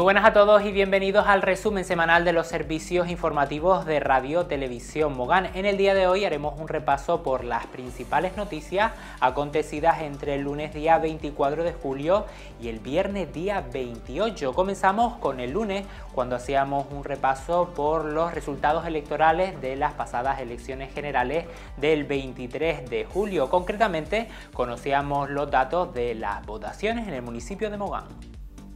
Muy buenas a todos y bienvenidos al resumen semanal de los servicios informativos de Radio Televisión Mogán. En el día de hoy haremos un repaso por las principales noticias acontecidas entre el lunes día 24 de julio y el viernes día 28. Comenzamos con el lunes cuando hacíamos un repaso por los resultados electorales de las pasadas elecciones generales del 23 de julio. Concretamente conocíamos los datos de las votaciones en el municipio de Mogán.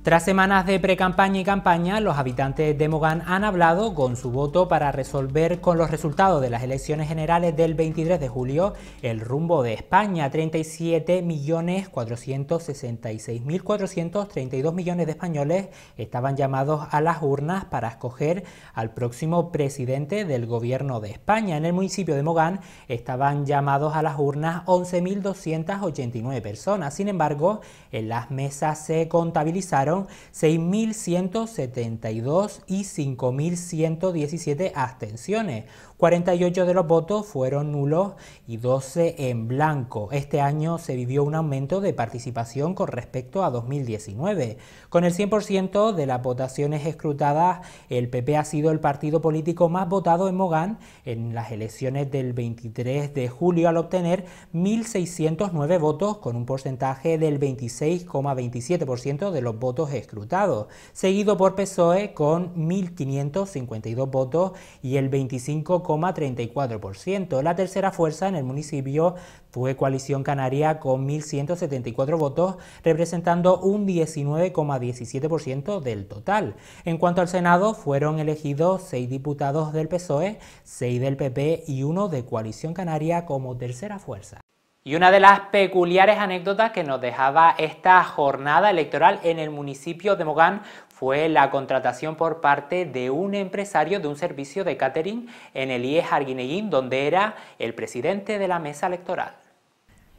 Tras semanas de precampaña y campaña, los habitantes de Mogán han hablado con su voto para resolver con los resultados de las elecciones generales del 23 de julio el rumbo de España. 37.466.432 millones de españoles estaban llamados a las urnas para escoger al próximo presidente del gobierno de España. En el municipio de Mogán estaban llamados a las urnas 11.289 personas. Sin embargo, en las mesas se contabilizaron 6.172 y 5.117 abstenciones, 48 de los votos fueron nulos y 12 en blanco. Este año se vivió un aumento de participación con respecto a 2019. Con el 100% de las votaciones escrutadas, el PP ha sido el partido político más votado en Mogán en las elecciones del 23 de julio al obtener 1.609 votos con un porcentaje del 26,27% de los votos escrutados, seguido por PSOE con 1.552 votos y el 25, la tercera fuerza en el municipio fue Coalición Canaria con 1.174 votos, representando un 19,17% del total. En cuanto al Senado, fueron elegidos seis diputados del PSOE, seis del PP y uno de Coalición Canaria como tercera fuerza. Y una de las peculiares anécdotas que nos dejaba esta jornada electoral en el municipio de Mogán fue la contratación por parte de un empresario de un servicio de catering en el IES Arguineguín, donde era el presidente de la mesa electoral.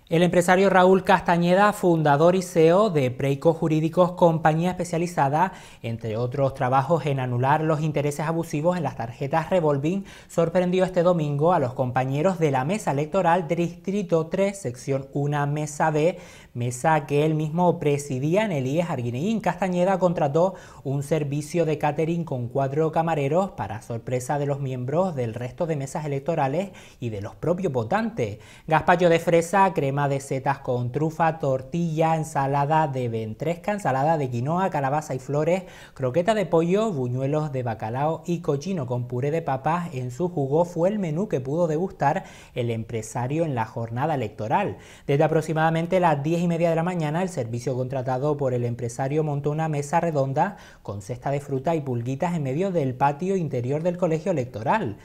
El empresario Raúl Castañeda, fundador y CEO de Preico Jurídicos, compañía especializada, entre otros trabajos, en anular los intereses abusivos en las tarjetas Revolving, sorprendió este domingo a los compañeros de la mesa electoral Distrito 3, sección 1, mesa B, mesa que él mismo presidía en el IES Arguineín. Castañeda contrató un servicio de catering con cuatro camareros para sorpresa de los miembros del resto de mesas electorales y de los propios votantes. Gaspacho de fresa, crema de setas con trufa, tortilla, ensalada de ventresca, ensalada de quinoa, calabaza y flores, croqueta de pollo, buñuelos de bacalao y cochino con puré de papas en su jugo fue el menú que pudo degustar el empresario en la jornada electoral. Desde aproximadamente las 10 y media de la mañana, el servicio contratado por el empresario montó una mesa redonda con cesta de fruta y pulguitas en medio del patio interior del colegio electoral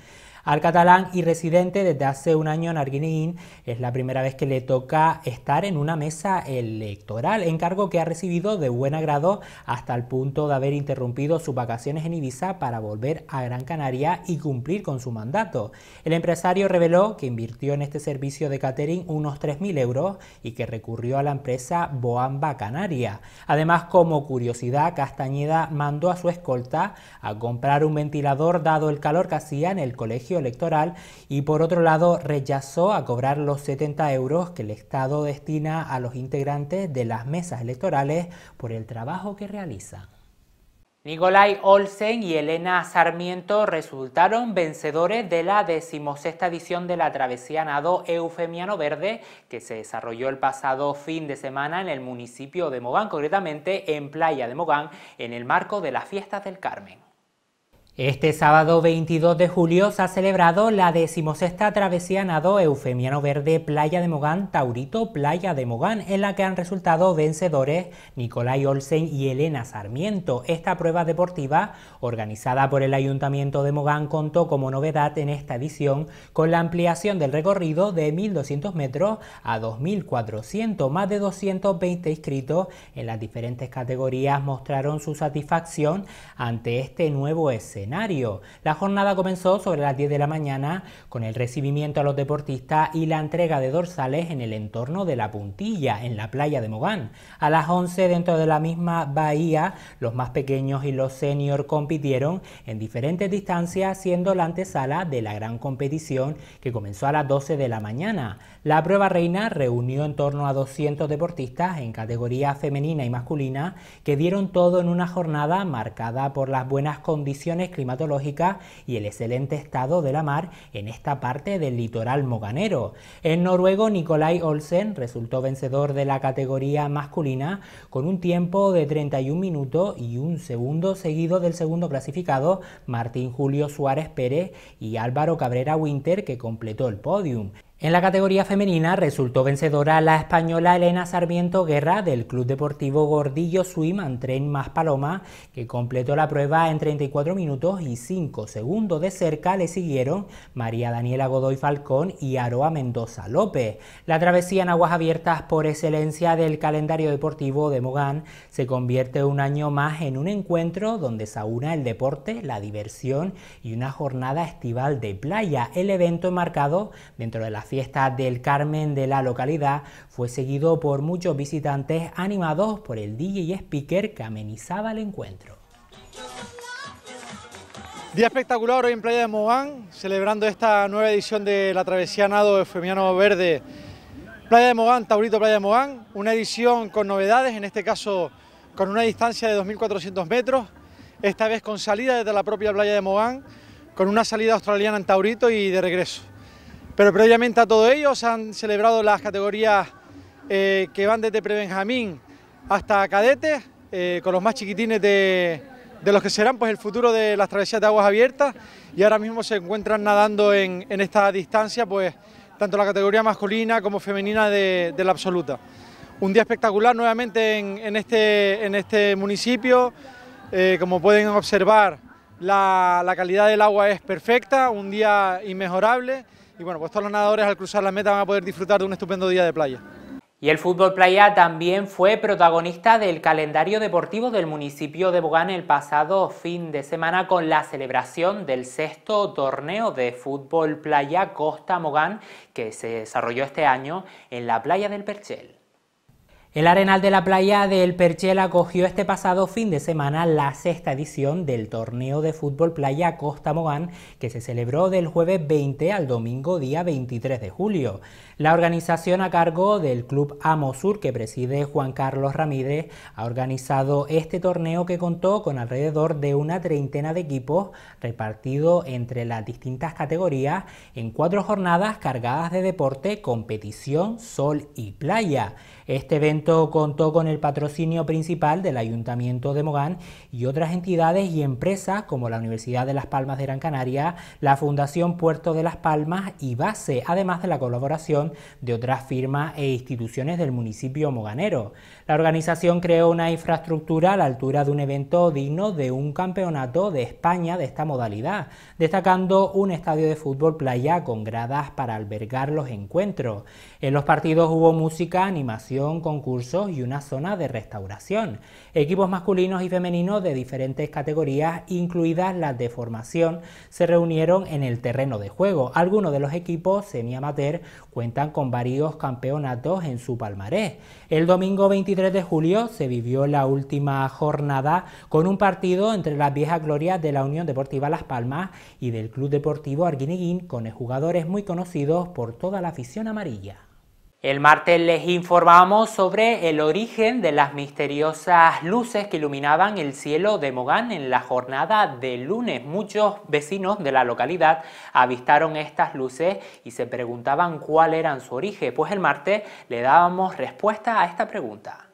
al catalán y residente desde hace un año en Arguinín. Es la primera vez que le toca estar en una mesa electoral, encargo que ha recibido de buen agrado hasta el punto de haber interrumpido sus vacaciones en Ibiza para volver a Gran Canaria y cumplir con su mandato. El empresario reveló que invirtió en este servicio de catering unos 3.000 euros y que recurrió a la empresa Boamba Canaria. Además, como curiosidad, Castañeda mandó a su escolta a comprar un ventilador dado el calor que hacía en el colegio electoral y por otro lado rechazó a cobrar los 70 euros que el Estado destina a los integrantes de las mesas electorales por el trabajo que realizan. Nikolai Olsen y Elena Sarmiento resultaron vencedores de la decimosexta edición de la travesía nado Eufemiano Verde que se desarrolló el pasado fin de semana en el municipio de Mogán, concretamente en Playa de Mogán, en el marco de las fiestas del Carmen. Este sábado 22 de julio se ha celebrado la decimosexta travesía nado Eufemiano Verde Playa de Mogán Taurito Playa de Mogán, en la que han resultado vencedores Nicolai Olsen y Elena Sarmiento. Esta prueba deportiva, organizada por el Ayuntamiento de Mogán, contó como novedad en esta edición con la ampliación del recorrido de 1.200 metros a 2.400. Más de 220 inscritos en las diferentes categorías mostraron su satisfacción ante este nuevo escenario la jornada comenzó sobre las 10 de la mañana con el recibimiento a los deportistas y la entrega de dorsales en el entorno de la puntilla, en la playa de Mogán. A las 11 dentro de la misma bahía, los más pequeños y los senior compitieron en diferentes distancias, siendo la antesala de la gran competición que comenzó a las 12 de la mañana. La prueba reina reunió en torno a 200 deportistas en categoría femenina y masculina que dieron todo en una jornada marcada por las buenas condiciones climatológica y el excelente estado de la mar en esta parte del litoral moganero. En noruego Nicolai Olsen resultó vencedor de la categoría masculina con un tiempo de 31 minutos y un segundo seguido del segundo clasificado Martín Julio Suárez Pérez y Álvaro Cabrera Winter que completó el podium. En la categoría femenina resultó vencedora la española Elena Sarmiento Guerra del Club Deportivo Gordillo Swim and Más Paloma, que completó la prueba en 34 minutos y 5 segundos. De cerca le siguieron María Daniela Godoy Falcón y Aroa Mendoza López. La travesía en aguas abiertas por excelencia del calendario deportivo de Mogán se convierte un año más en un encuentro donde se aúna el deporte, la diversión y una jornada estival de playa. El evento enmarcado dentro de la fiesta del Carmen de la localidad fue seguido por muchos visitantes animados por el DJ y speaker que amenizaba el encuentro. Día espectacular hoy en Playa de Mogán, celebrando esta nueva edición de la travesía Nado Femiano Verde Playa de Mogán, Taurito Playa de Mogán, una edición con novedades, en este caso con una distancia de 2.400 metros, esta vez con salida desde la propia Playa de Mogán, con una salida australiana en Taurito y de regreso. Pero previamente a todo ello se han celebrado las categorías eh, que van desde prebenjamín hasta Cadete... Eh, con los más chiquitines de, los que serán pues, el futuro de las travesías de aguas abiertas y ahora mismo se encuentran nadando en, esta distancia, pues tanto la categoría masculina como femenina de, la absoluta. Un día espectacular nuevamente en, este, este, municipio, eh, como pueden observar la calidad del agua es perfecta, un día inmejorable. Y bueno, pues todos los nadadores al cruzar la meta van a poder disfrutar de un estupendo día de playa. Y el fútbol playa también fue protagonista del calendario deportivo del municipio de Bogán el pasado fin de semana con la celebración del sexto torneo de fútbol playa Costa Mogán que se desarrolló este año en la playa del Perchel. El Arenal de la Playa del Perchel acogió este pasado fin de semana la sexta edición del torneo de fútbol playa Costa Mogán, que se celebró del jueves 20 al domingo día 23 de julio. La organización a cargo del Club Amosur, que preside Juan Carlos Ramírez, ha organizado este torneo que contó con alrededor de una treintena de equipos repartido entre las distintas categorías en cuatro jornadas cargadas de deporte, competición, sol y playa. Este evento contó con el patrocinio principal del Ayuntamiento de Mogán y otras entidades y empresas como la Universidad de Las Palmas de Gran Canaria, la Fundación Puerto de Las Palmas y Base, además de la colaboración de otras firmas e instituciones del municipio moganero. La organización creó una infraestructura a la altura de un evento digno de un campeonato de España de esta modalidad, destacando un estadio de fútbol playa con gradas para albergar los encuentros. En los partidos hubo música, animación, concursos y una zona de restauración. Equipos masculinos y femeninos de diferentes categorías, incluidas las de formación, se reunieron en el terreno de juego. Algunos de los equipos semiamateur cuentan con varios campeonatos en su palmarés. El domingo de julio se vivió la última jornada con un partido entre las viejas glorias de la Unión Deportiva Las Palmas y del Club Deportivo Arguineguín, con jugadores muy conocidos por toda la afición amarilla. El martes les informamos sobre el origen de las misteriosas luces que iluminaban el cielo de Mogán en la jornada de lunes. Muchos vecinos de la localidad avistaron estas luces y se preguntaban cuál era su origen. Pues el martes le dábamos respuesta a esta pregunta.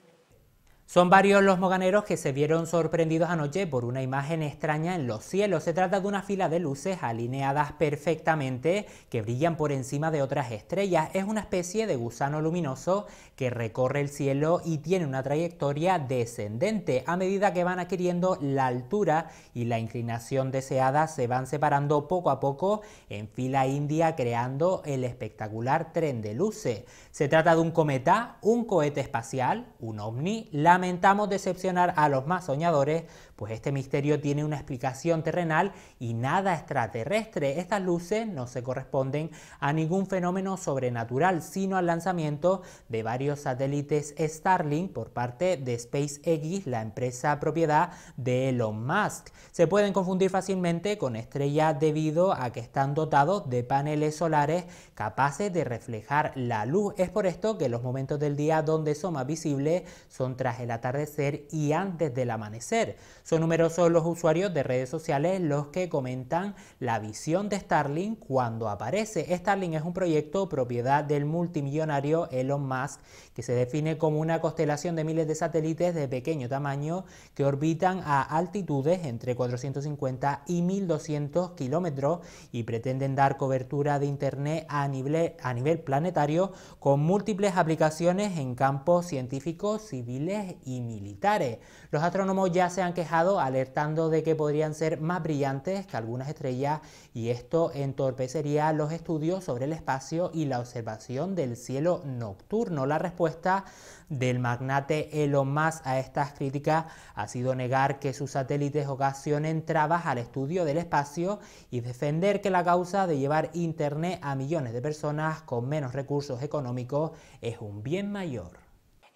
Son varios los moganeros que se vieron sorprendidos anoche por una imagen extraña en los cielos. Se trata de una fila de luces alineadas perfectamente que brillan por encima de otras estrellas. Es una especie de gusano luminoso que recorre el cielo y tiene una trayectoria descendente. A medida que van adquiriendo la altura y la inclinación deseada, se van separando poco a poco en fila india creando el espectacular tren de luces. Se trata de un cometa, un cohete espacial, un ovni, la lamentamos decepcionar a los más soñadores, pues este misterio tiene una explicación terrenal y nada extraterrestre. Estas luces no se corresponden a ningún fenómeno sobrenatural, sino al lanzamiento de varios satélites Starlink por parte de SpaceX, la empresa propiedad de Elon Musk. Se pueden confundir fácilmente con estrellas debido a que están dotados de paneles solares capaces de reflejar la luz. Es por esto que los momentos del día donde son más visibles son tras el atardecer y antes del amanecer. Son numerosos los usuarios de redes sociales los que comentan la visión de Starlink cuando aparece. Starlink es un proyecto propiedad del multimillonario Elon Musk que se define como una constelación de miles de satélites de pequeño tamaño que orbitan a altitudes entre 450 y 1200 kilómetros y pretenden dar cobertura de Internet a nivel, planetario con múltiples aplicaciones en campos científicos, civiles y militares. Los astrónomos ya se han quejado alertando de que podrían ser más brillantes que algunas estrellas y esto entorpecería los estudios sobre el espacio y la observación del cielo nocturno. La respuesta del magnate Elon Musk a estas críticas ha sido negar que sus satélites ocasionen trabas al estudio del espacio y defender que la causa de llevar Internet a millones de personas con menos recursos económicos es un bien mayor.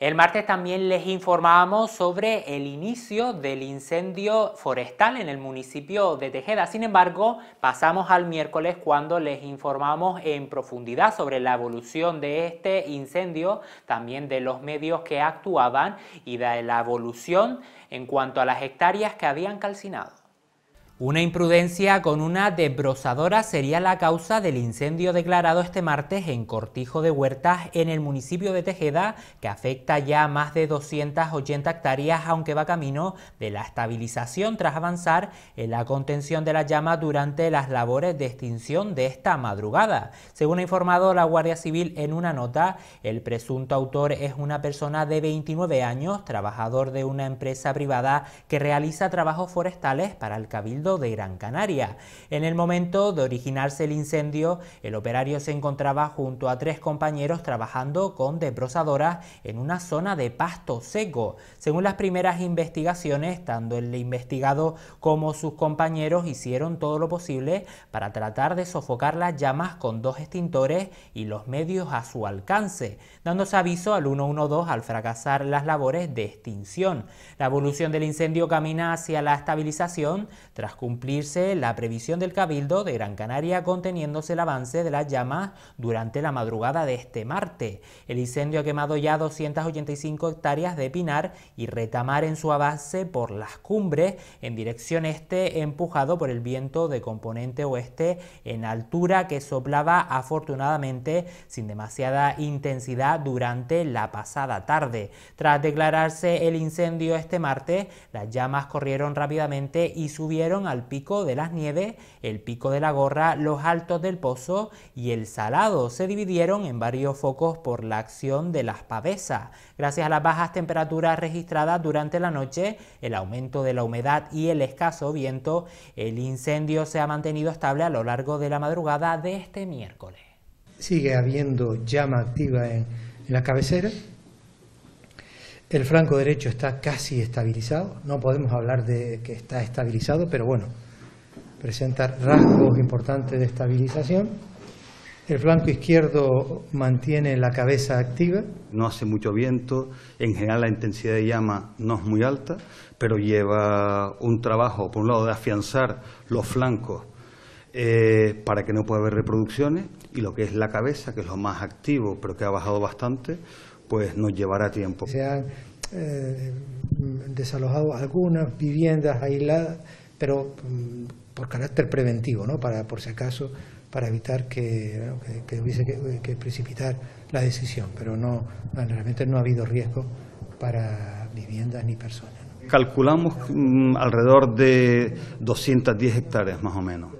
El martes también les informábamos sobre el inicio del incendio forestal en el municipio de Tejeda. Sin embargo, pasamos al miércoles cuando les informamos en profundidad sobre la evolución de este incendio, también de los medios que actuaban y de la evolución en cuanto a las hectáreas que habían calcinado. Una imprudencia con una desbrozadora sería la causa del incendio declarado este martes en Cortijo de Huertas, en el municipio de Tejeda, que afecta ya más de 280 hectáreas, aunque va camino de la estabilización tras avanzar en la contención de la llama durante las labores de extinción de esta madrugada. Según ha informado la Guardia Civil en una nota, el presunto autor es una persona de 29 años, trabajador de una empresa privada que realiza trabajos forestales para el Cabildo de Gran Canaria. En el momento de originarse el incendio, el operario se encontraba junto a tres compañeros trabajando con desbrozadoras en una zona de pasto seco. Según las primeras investigaciones, tanto el investigado como sus compañeros hicieron todo lo posible para tratar de sofocar las llamas con dos extintores y los medios a su alcance, dándose aviso al 112 al fracasar las labores de extinción. La evolución del incendio camina hacia la estabilización tras cumplirse la previsión del Cabildo de Gran Canaria conteniéndose el avance de las llamas durante la madrugada de este martes. El incendio ha quemado ya 285 hectáreas de pinar y retamar en su avance por las cumbres en dirección este empujado por el viento de componente oeste en altura que soplaba afortunadamente sin demasiada intensidad durante la pasada tarde. Tras declararse el incendio este martes, las llamas corrieron rápidamente y subieron a al pico de las nieves, el pico de la gorra, los altos del pozo y el salado. Se dividieron en varios focos por la acción de las pavesas. Gracias a las bajas temperaturas registradas durante la noche, el aumento de la humedad y el escaso viento, el incendio se ha mantenido estable a lo largo de la madrugada de este miércoles. Sigue habiendo llama activa en, en la cabecera el flanco derecho está casi estabilizado, no podemos hablar de que está estabilizado, pero bueno, presenta rasgos importantes de estabilización. El flanco izquierdo mantiene la cabeza activa. No hace mucho viento, en general la intensidad de llama no es muy alta, pero lleva un trabajo, por un lado, de afianzar los flancos eh, para que no pueda haber reproducciones, y lo que es la cabeza, que es lo más activo, pero que ha bajado bastante, pues nos llevará tiempo. Se han eh, desalojado algunas viviendas aisladas, pero mm, por carácter preventivo, ¿no? para, por si acaso, para evitar que, que, hubiese que, precipitar la decisión, pero no, realmente no ha habido riesgo para viviendas ni personas. Calculamos mm, alrededor de 210 hectáreas más o menos.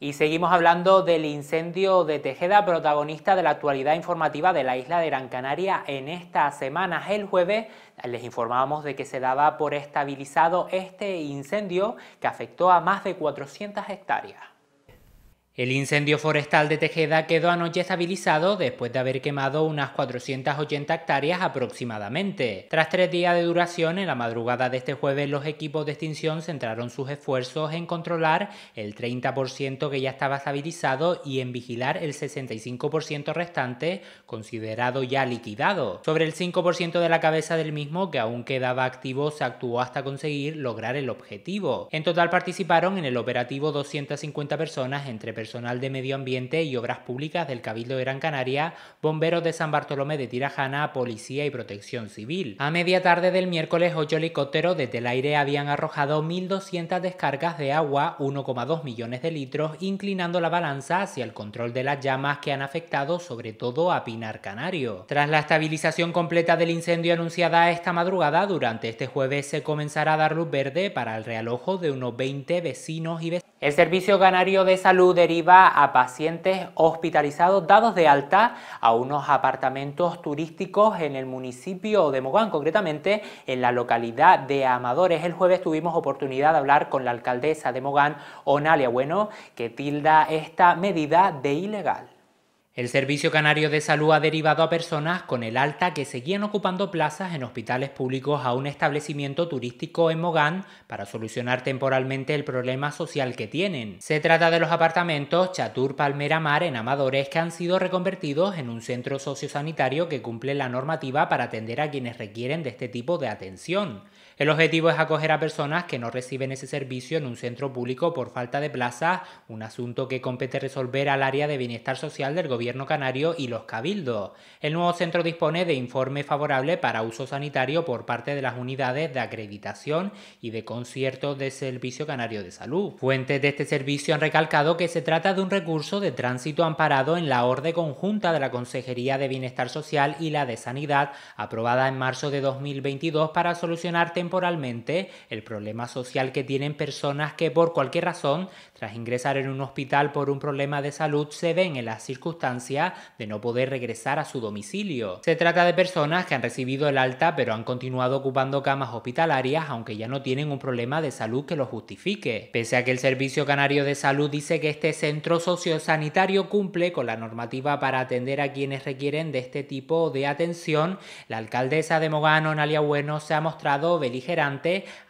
Y seguimos hablando del incendio de Tejeda, protagonista de la actualidad informativa de la isla de Gran Canaria en esta semana El jueves les informábamos de que se daba por estabilizado este incendio que afectó a más de 400 hectáreas. El incendio forestal de Tejeda quedó anoche estabilizado después de haber quemado unas 480 hectáreas aproximadamente. Tras tres días de duración, en la madrugada de este jueves los equipos de extinción centraron sus esfuerzos en controlar el 30% que ya estaba estabilizado y en vigilar el 65% restante, considerado ya liquidado. Sobre el 5% de la cabeza del mismo que aún quedaba activo, se actuó hasta conseguir lograr el objetivo. En total participaron en el operativo 250 personas entre personas personal de Medio Ambiente y Obras Públicas del Cabildo de Gran Canaria, bomberos de San Bartolomé de Tirajana, policía y protección civil. A media tarde del miércoles, ocho helicópteros desde el aire habían arrojado 1.200 descargas de agua, 1,2 millones de litros, inclinando la balanza hacia el control de las llamas que han afectado sobre todo a Pinar Canario. Tras la estabilización completa del incendio anunciada esta madrugada, durante este jueves se comenzará a dar luz verde para el realojo de unos 20 vecinos y vecinas. El Servicio Canario de Salud de a pacientes hospitalizados dados de alta a unos apartamentos turísticos en el municipio de Mogán, concretamente en la localidad de Amadores. El jueves tuvimos oportunidad de hablar con la alcaldesa de Mogán, Onalia Bueno, que tilda esta medida de ilegal. El Servicio Canario de Salud ha derivado a personas con el alta que seguían ocupando plazas en hospitales públicos a un establecimiento turístico en Mogán para solucionar temporalmente el problema social que tienen. Se trata de los apartamentos Chatur Palmera Mar en Amadores que han sido reconvertidos en un centro sociosanitario que cumple la normativa para atender a quienes requieren de este tipo de atención. El objetivo es acoger a personas que no reciben ese servicio en un centro público por falta de plazas, un asunto que compete resolver al área de bienestar social del gobierno canario y los cabildos. El nuevo centro dispone de informe favorable para uso sanitario por parte de las unidades de acreditación y de concierto de Servicio Canario de Salud. Fuentes de este servicio han recalcado que se trata de un recurso de tránsito amparado en la orden conjunta de la Consejería de Bienestar Social y la de Sanidad, aprobada en marzo de 2022 para solucionar temas temporalmente el problema social que tienen personas que por cualquier razón, tras ingresar en un hospital por un problema de salud, se ven en la circunstancia de no poder regresar a su domicilio. Se trata de personas que han recibido el alta pero han continuado ocupando camas hospitalarias aunque ya no tienen un problema de salud que lo justifique. Pese a que el Servicio Canario de Salud dice que este centro sociosanitario cumple con la normativa para atender a quienes requieren de este tipo de atención, la alcaldesa de Mogano, Nalia Bueno, se ha mostrado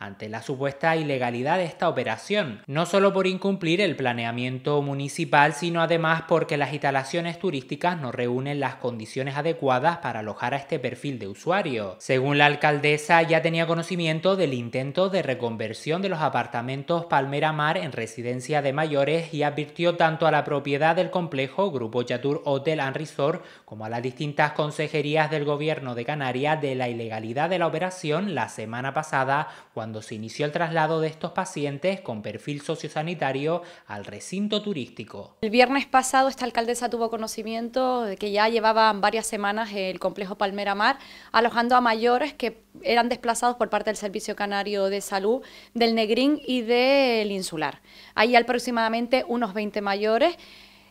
ante la supuesta ilegalidad de esta operación, no solo por incumplir el planeamiento municipal, sino además porque las instalaciones turísticas no reúnen las condiciones adecuadas para alojar a este perfil de usuario. Según la alcaldesa, ya tenía conocimiento del intento de reconversión de los apartamentos Palmera Mar en residencia de mayores y advirtió tanto a la propiedad del complejo Grupo Yatur Hotel and Resort como a las distintas consejerías del gobierno de Canarias de la ilegalidad de la operación la semana pasada pasada cuando se inició el traslado de estos pacientes con perfil sociosanitario al recinto turístico. El viernes pasado esta alcaldesa tuvo conocimiento de que ya llevaban varias semanas el complejo Palmera Mar alojando a mayores que eran desplazados por parte del Servicio Canario de Salud del Negrín y del Insular. Hay aproximadamente unos 20 mayores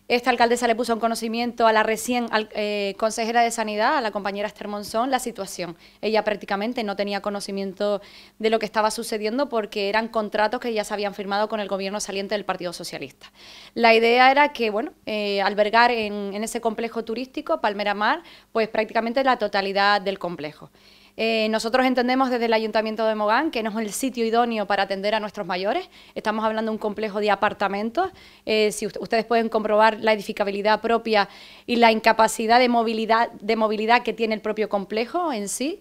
esta alcaldesa le puso en conocimiento a la recién eh, consejera de Sanidad, a la compañera Esther Monzón, la situación. Ella prácticamente no tenía conocimiento de lo que estaba sucediendo porque eran contratos que ya se habían firmado con el gobierno saliente del Partido Socialista. La idea era que, bueno, eh, albergar en, en ese complejo turístico, Palmera Mar, pues prácticamente la totalidad del complejo. Eh, nosotros entendemos desde el Ayuntamiento de Mogán que no es el sitio idóneo para atender a nuestros mayores. Estamos hablando de un complejo de apartamentos. Eh, si ustedes pueden comprobar la edificabilidad propia y la incapacidad de movilidad, de movilidad que tiene el propio complejo en sí.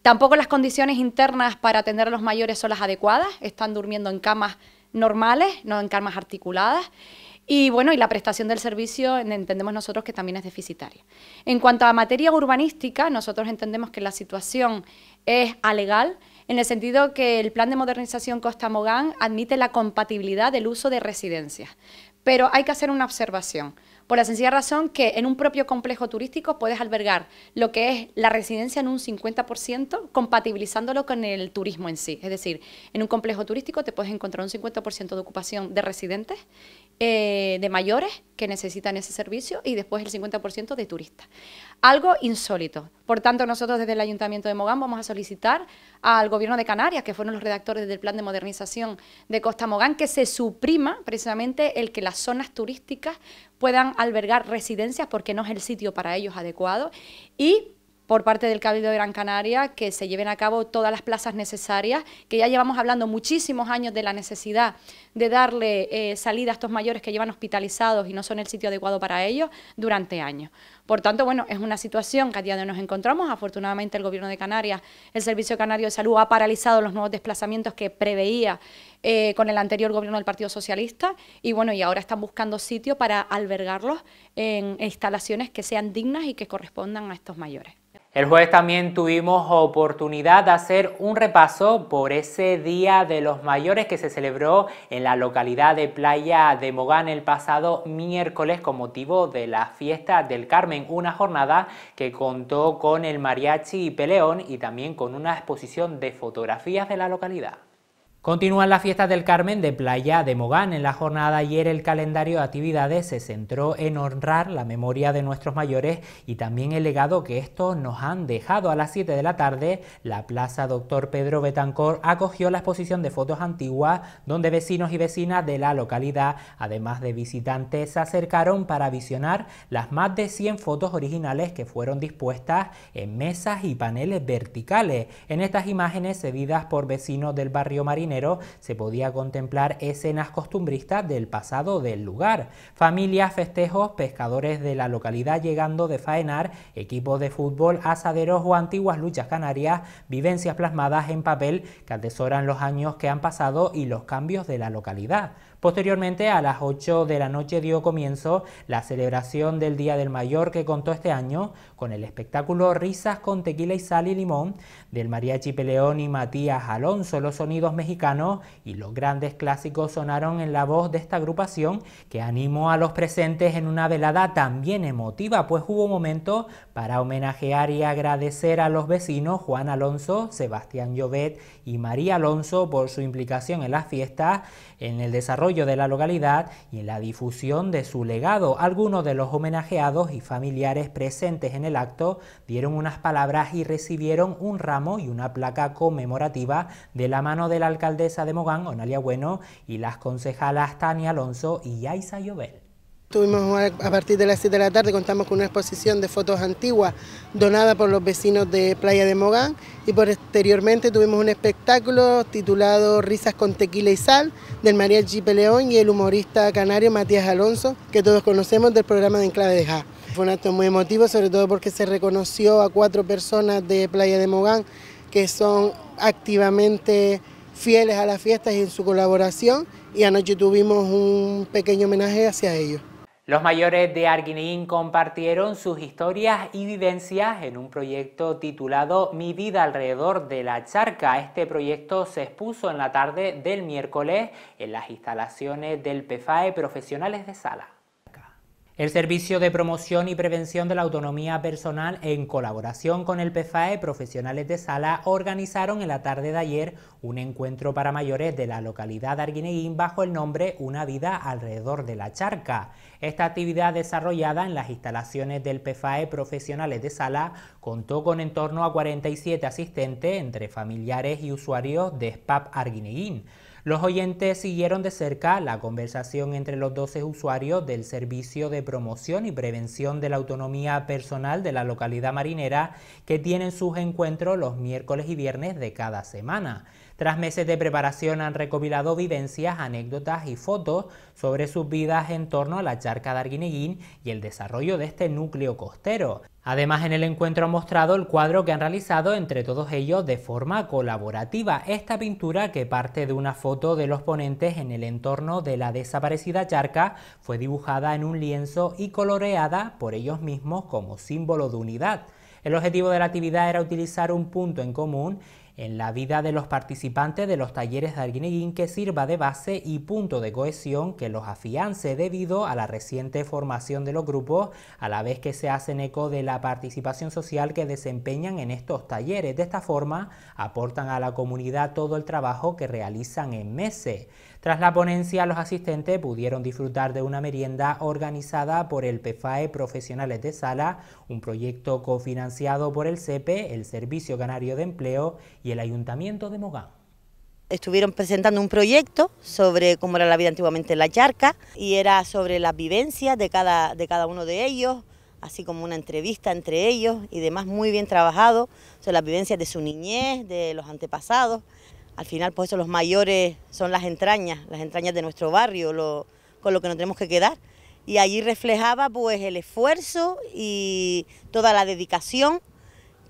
Tampoco las condiciones internas para atender a los mayores son las adecuadas. Están durmiendo en camas normales, no en camas articuladas. Y bueno, y la prestación del servicio entendemos nosotros que también es deficitaria. En cuanto a materia urbanística, nosotros entendemos que la situación es alegal, en el sentido que el plan de modernización Costa Mogán admite la compatibilidad del uso de residencias. Pero hay que hacer una observación, por la sencilla razón que en un propio complejo turístico puedes albergar lo que es la residencia en un 50%, compatibilizándolo con el turismo en sí. Es decir, en un complejo turístico te puedes encontrar un 50% de ocupación de residentes eh, de mayores que necesitan ese servicio y después el 50% de turistas. Algo insólito. Por tanto, nosotros desde el Ayuntamiento de Mogán vamos a solicitar al Gobierno de Canarias, que fueron los redactores del Plan de Modernización de Costa Mogán, que se suprima precisamente el que las zonas turísticas puedan albergar residencias porque no es el sitio para ellos adecuado y por parte del Cabildo de Gran Canaria que se lleven a cabo todas las plazas necesarias, que ya llevamos hablando muchísimos años de la necesidad de darle eh, salida a estos mayores que llevan hospitalizados y no son el sitio adecuado para ellos durante años. Por tanto, bueno, es una situación que a día de hoy nos encontramos. Afortunadamente el Gobierno de Canarias, el Servicio Canario de Salud ha paralizado los nuevos desplazamientos que preveía eh, con el anterior gobierno del Partido Socialista y bueno, y ahora están buscando sitio para albergarlos en instalaciones que sean dignas y que correspondan a estos mayores. El jueves también tuvimos oportunidad de hacer un repaso por ese Día de los Mayores que se celebró en la localidad de Playa de Mogán el pasado miércoles con motivo de la fiesta del Carmen, una jornada que contó con el mariachi y Peleón y también con una exposición de fotografías de la localidad. Continúan las fiestas del Carmen de Playa de Mogán. En la jornada de ayer el calendario de actividades se centró en honrar la memoria de nuestros mayores y también el legado que estos nos han dejado. A las 7 de la tarde, la Plaza Doctor Pedro Betancor acogió la exposición de fotos antiguas donde vecinos y vecinas de la localidad, además de visitantes, se acercaron para visionar las más de 100 fotos originales que fueron dispuestas en mesas y paneles verticales. En estas imágenes cedidas por vecinos del barrio Marina, se podía contemplar escenas costumbristas del pasado del lugar. Familias, festejos, pescadores de la localidad llegando de faenar, equipos de fútbol, asaderos o antiguas luchas canarias, vivencias plasmadas en papel que atesoran los años que han pasado y los cambios de la localidad. Posteriormente, a las 8 de la noche dio comienzo la celebración del Día del Mayor que contó este año con el espectáculo Risas con tequila y sal y limón del mariachi Peleón y Matías Alonso, los sonidos mexicanos y los grandes clásicos sonaron en la voz de esta agrupación que animó a los presentes en una velada también emotiva, pues hubo momento para homenajear y agradecer a los vecinos Juan Alonso, Sebastián Llobet y María Alonso por su implicación en las fiestas en el desarrollo de la localidad y en la difusión de su legado. Algunos de los homenajeados y familiares presentes en el acto dieron unas palabras y recibieron un ramo y una placa conmemorativa de la mano de la alcaldesa de Mogán, Onalia Bueno, y las concejalas Tania Alonso y Aiza Llobel. Tuvimos a partir de las 7 de la tarde, contamos con una exposición de fotos antiguas donada por los vecinos de Playa de Mogán y posteriormente tuvimos un espectáculo titulado Risas con tequila y sal del María Chipe León y el humorista canario Matías Alonso, que todos conocemos del programa de Enclave de Ja. Fue un acto muy emotivo, sobre todo porque se reconoció a cuatro personas de Playa de Mogán que son activamente fieles a las fiestas y en su colaboración y anoche tuvimos un pequeño homenaje hacia ellos. Los mayores de Arguinín compartieron sus historias y vivencias en un proyecto titulado Mi vida alrededor de la charca. Este proyecto se expuso en la tarde del miércoles en las instalaciones del PFAE Profesionales de Sala. El Servicio de Promoción y Prevención de la Autonomía Personal, en colaboración con el PFAE Profesionales de Sala, organizaron en la tarde de ayer un encuentro para mayores de la localidad de Arguineguín bajo el nombre Una vida alrededor de la charca. Esta actividad desarrollada en las instalaciones del PFAE Profesionales de Sala contó con en torno a 47 asistentes entre familiares y usuarios de SPAP Arguineguín. Los oyentes siguieron de cerca la conversación entre los 12 usuarios del Servicio de Promoción y Prevención de la Autonomía Personal de la localidad marinera que tienen sus encuentros los miércoles y viernes de cada semana. Tras meses de preparación han recopilado vivencias, anécdotas y fotos sobre sus vidas en torno a la charca de Arguineguín y el desarrollo de este núcleo costero. Además, en el encuentro han mostrado el cuadro que han realizado entre todos ellos de forma colaborativa. Esta pintura, que parte de una foto de los ponentes en el entorno de la desaparecida charca, fue dibujada en un lienzo y coloreada por ellos mismos como símbolo de unidad. El objetivo de la actividad era utilizar un punto en común en la vida de los participantes de los talleres de Arguineguín que sirva de base y punto de cohesión que los afiance debido a la reciente formación de los grupos, a la vez que se hacen eco de la participación social que desempeñan en estos talleres. De esta forma, aportan a la comunidad todo el trabajo que realizan en meses. Tras la ponencia, los asistentes pudieron disfrutar de una merienda organizada por el PFAE Profesionales de Sala, un proyecto cofinanciado por el CEPE, el Servicio Canario de Empleo y el Ayuntamiento de Mogán estuvieron presentando un proyecto sobre cómo era la vida antiguamente en la charca y era sobre las vivencias de cada, de cada uno de ellos, así como una entrevista entre ellos y demás muy bien trabajado, sobre las vivencias de su niñez, de los antepasados al final pues eso, los mayores son las entrañas, las entrañas de nuestro barrio, con lo que nos tenemos que quedar. Y allí reflejaba pues el esfuerzo y toda la dedicación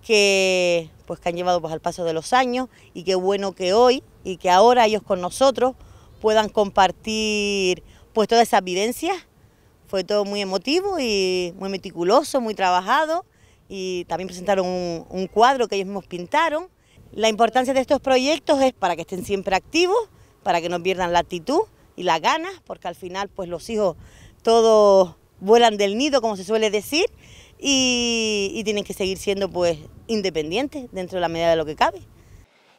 que, pues, han llevado pues, al paso de los años y qué bueno que hoy y que ahora ellos con nosotros puedan compartir pues toda esa vivencias. Fue todo muy emotivo y muy meticuloso, muy trabajado y también presentaron un, un cuadro que ellos mismos pintaron la importancia de estos proyectos es para que estén siempre activos, para que no pierdan la actitud y las ganas, porque al final pues los hijos todos vuelan del nido, como se suele decir, y, tienen que seguir siendo pues independientes dentro de la medida de lo que cabe.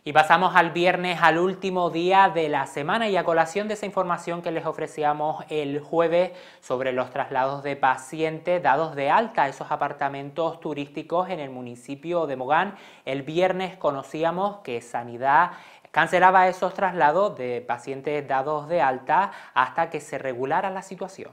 Y pasamos al viernes, al último día de la semana y a colación de esa información que les ofrecíamos el jueves sobre los traslados de pacientes dados de alta a esos apartamentos turísticos en el municipio de Mogán. El viernes conocíamos que Sanidad cancelaba esos traslados de pacientes dados de alta hasta que se regulara la situación.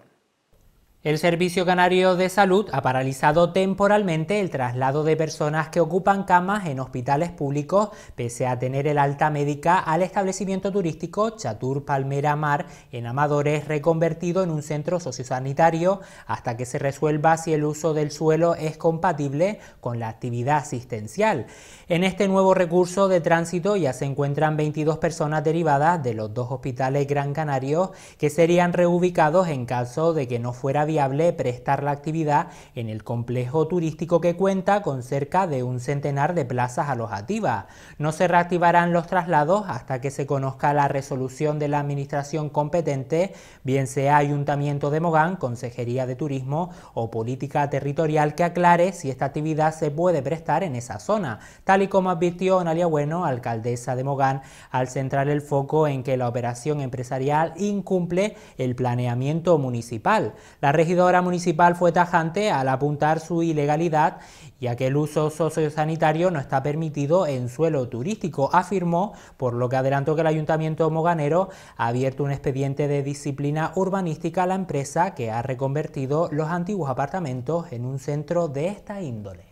El Servicio Canario de Salud ha paralizado temporalmente el traslado de personas que ocupan camas en hospitales públicos, pese a tener el alta médica al establecimiento turístico Chatur Palmera Mar en Amadores, reconvertido en un centro sociosanitario, hasta que se resuelva si el uso del suelo es compatible con la actividad asistencial. En este nuevo recurso de tránsito ya se encuentran 22 personas derivadas de los dos hospitales Gran Canario que serían reubicados en caso de que no fuera bien prestar la actividad en el complejo turístico que cuenta con cerca de un centenar de plazas alojativas. No se reactivarán los traslados hasta que se conozca la resolución de la administración competente, bien sea Ayuntamiento de Mogán, Consejería de Turismo o Política Territorial que aclare si esta actividad se puede prestar en esa zona, tal y como advirtió Analia Bueno, alcaldesa de Mogán, al centrar el foco en que la operación empresarial incumple el planeamiento municipal. La regidora municipal fue tajante al apuntar su ilegalidad, ya que el uso sociosanitario no está permitido en suelo turístico, afirmó, por lo que adelantó que el ayuntamiento moganero ha abierto un expediente de disciplina urbanística a la empresa que ha reconvertido los antiguos apartamentos en un centro de esta índole.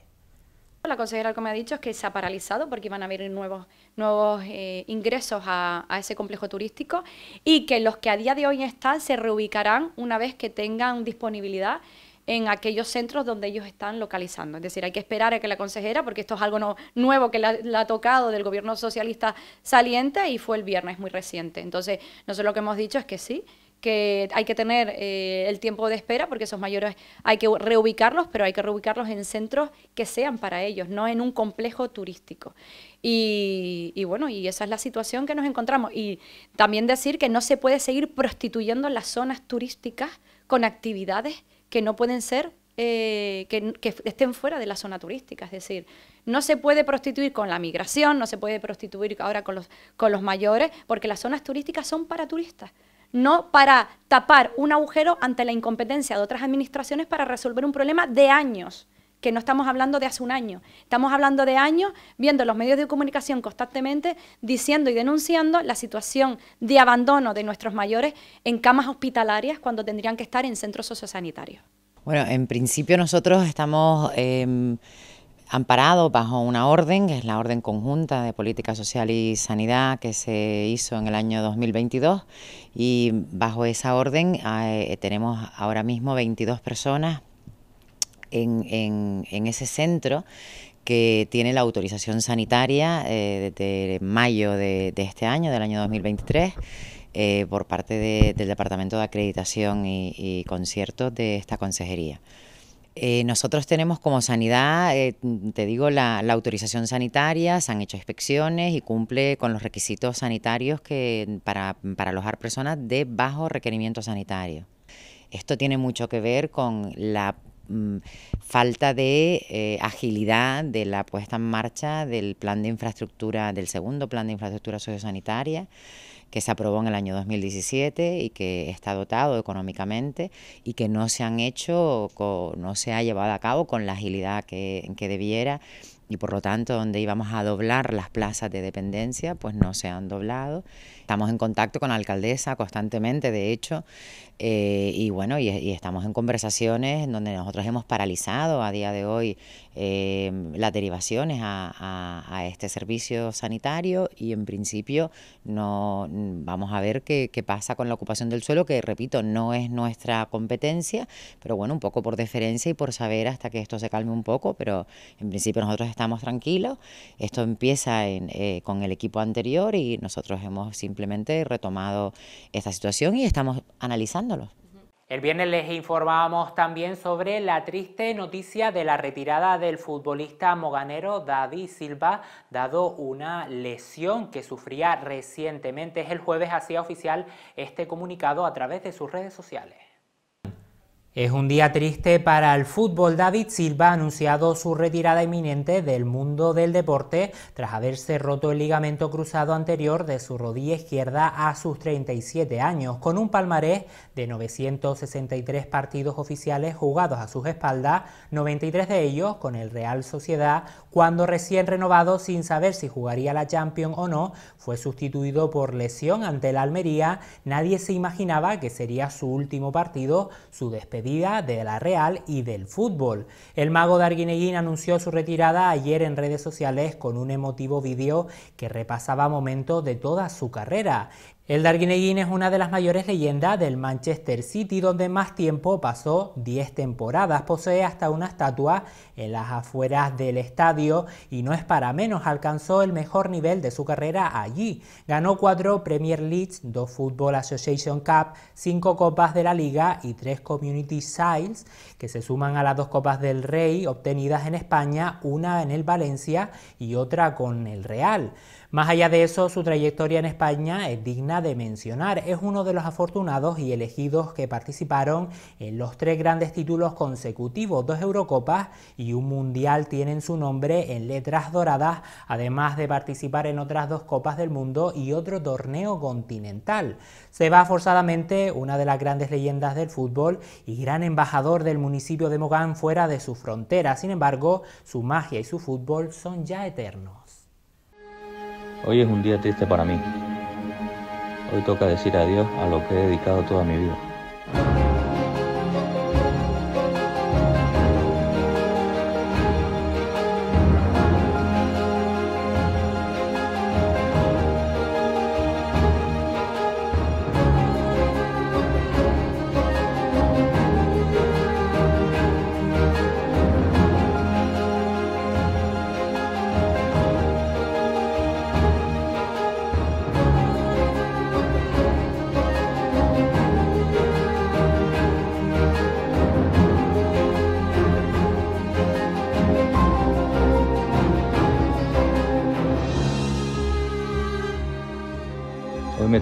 La consejera, como ha dicho, es que se ha paralizado porque van a haber nuevos, nuevos eh, ingresos a, ese complejo turístico y que los que a día de hoy están se reubicarán una vez que tengan disponibilidad en aquellos centros donde ellos están localizando. Es decir, hay que esperar a que la consejera, porque esto es algo nuevo que le ha tocado del gobierno socialista saliente y fue el viernes, muy reciente. Entonces, nosotros lo que hemos dicho es que sí, que hay que tener eh, el tiempo de espera porque esos mayores hay que reubicarlos, pero hay que reubicarlos en centros que sean para ellos, no en un complejo turístico. Y, bueno, y esa es la situación que nos encontramos. Y también decir que no se puede seguir prostituyendo las zonas turísticas con actividades que no pueden ser, eh, que, estén fuera de la zona turística. Es decir, no se puede prostituir con la migración, no se puede prostituir ahora con con los mayores, porque las zonas turísticas son para turistas no para tapar un agujero ante la incompetencia de otras administraciones para resolver un problema de años que no estamos hablando de hace un año, estamos hablando de años viendo los medios de comunicación constantemente diciendo y denunciando la situación de abandono de nuestros mayores en camas hospitalarias cuando tendrían que estar en centros sociosanitarios. Bueno, en principio nosotros estamos... Em, amparado bajo una orden, que es la Orden Conjunta de Política Social y Sanidad que se hizo en el año 2022. Y bajo esa orden eh, tenemos ahora mismo 22 personas en, ese centro que tiene la autorización sanitaria eh, desde mayo de, este año, del año 2023, eh, por parte del Departamento de Acreditación y, y Conciertos de esta consejería. Eh, nosotros tenemos como sanidad, eh, te digo, la, autorización sanitaria, se han hecho inspecciones y cumple con los requisitos sanitarios que para, alojar personas de bajo requerimiento sanitario. Esto tiene mucho que ver con la mm, falta de eh, agilidad de la puesta en marcha del plan de infraestructura, del segundo plan de infraestructura sociosanitaria que se aprobó en el año 2017 y que está dotado económicamente y que no se han hecho, no se ha llevado a cabo con la agilidad que, que debiera y por lo tanto donde íbamos a doblar las plazas de dependencia, pues no se han doblado. Estamos en contacto con la alcaldesa constantemente, de hecho, eh, y bueno, y, y, estamos en conversaciones en donde nosotros hemos paralizado a día de hoy eh, las derivaciones a, este servicio sanitario y en principio no vamos a ver qué, pasa con la ocupación del suelo, que repito, no es nuestra competencia, pero bueno, un poco por deferencia y por saber hasta que esto se calme un poco, pero en principio nosotros estamos tranquilos. Esto empieza eh, con el equipo anterior y nosotros hemos simplemente retomado esta situación y estamos analizándolo. El viernes les informábamos también sobre la triste noticia de la retirada del futbolista moganero David Silva, dado una lesión que sufría recientemente. El jueves hacía oficial este comunicado a través de sus redes sociales. Es un día triste para el fútbol. David Silva ha anunciado su retirada inminente del mundo del deporte tras haberse roto el ligamento cruzado anterior de su rodilla izquierda a sus 37 años, con un palmarés de 963 partidos oficiales jugados a sus espaldas, 93 de ellos con el Real Sociedad, cuando recién renovado sin saber si jugaría la Champions o no, fue sustituido por lesión ante la Almería. Nadie se imaginaba que sería su último partido, su despedida de la Real y del fútbol. El mago de anunció su retirada ayer en redes sociales con un emotivo vídeo que repasaba momentos de toda su carrera. El Darguineguín es una de las mayores leyendas del Manchester City, donde más tiempo pasó 10 temporadas. Posee hasta una estatua en las afueras del estadio y no es para menos, alcanzó el mejor nivel de su carrera allí. Ganó 4 Premier Leagues, 2 Football Association Cup, 5 Copas de la Liga y 3 Community Siles que se suman a las dos Copas del Rey obtenidas en España, una en el Valencia y otra con el Real. Más allá de eso, su trayectoria en España es digna de mencionar. Es uno de los afortunados y elegidos que participaron en los tres grandes títulos consecutivos, dos Eurocopas y un Mundial tienen su nombre en letras doradas, además de participar en otras dos Copas del Mundo y otro torneo continental. Se va forzadamente una de las grandes leyendas del fútbol y gran embajador del municipio de Mogán fuera de su frontera. Sin embargo, su magia y su fútbol son ya eternos. Hoy es un día triste para mí. Hoy toca decir adiós a lo que he dedicado toda mi vida.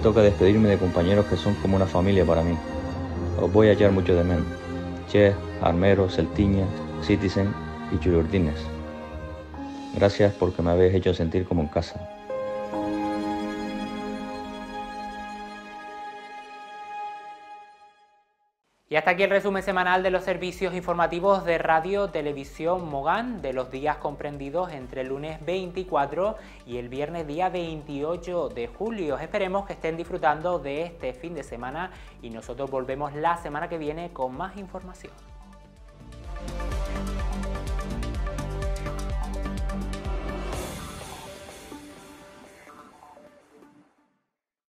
toca despedirme de compañeros que son como una familia para mí. Os voy a hallar mucho de menos. Che, Armero, Celtiña, Citizen y Julio Gracias porque me habéis hecho sentir como en casa. hasta aquí el resumen semanal de los servicios informativos de Radio Televisión Mogán de los días comprendidos entre el lunes 24 y el viernes día 28 de julio. Esperemos que estén disfrutando de este fin de semana y nosotros volvemos la semana que viene con más información.